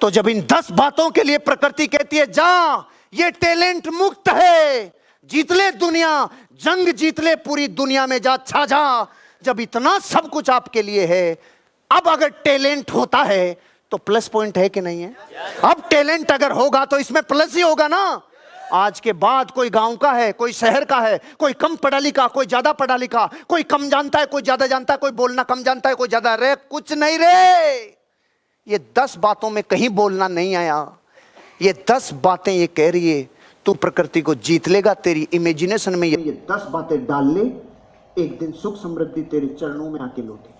तो जब इन दस बातों के लिए प्रकृति कहती है जा ये टैलेंट मुक्त है जीत ले दुनिया जंग जीत ले पूरी दुनिया में जा छा जा जब इतना सब कुछ आपके लिए है अब अगर टैलेंट होता है तो प्लस पॉइंट है कि नहीं है अब टैलेंट अगर होगा तो इसमें प्लस ही होगा ना आज के बाद कोई गांव का है कोई शहर का है कोई कम पढ़ा लिखा कोई ज्यादा पढ़ा लिखा कोई कम जानता है कोई ज्यादा जानता है कोई बोलना कम जानता है कोई ज्यादा रे कुछ नहीं रे ये दस बातों में कहीं बोलना नहीं आया ये दस बातें ये कह रही है तू प्रकृति को जीत लेगा तेरी इमेजिनेशन में ये दस बातें डाल ले एक दिन सुख समृद्धि तेरे चरणों में आके लौटे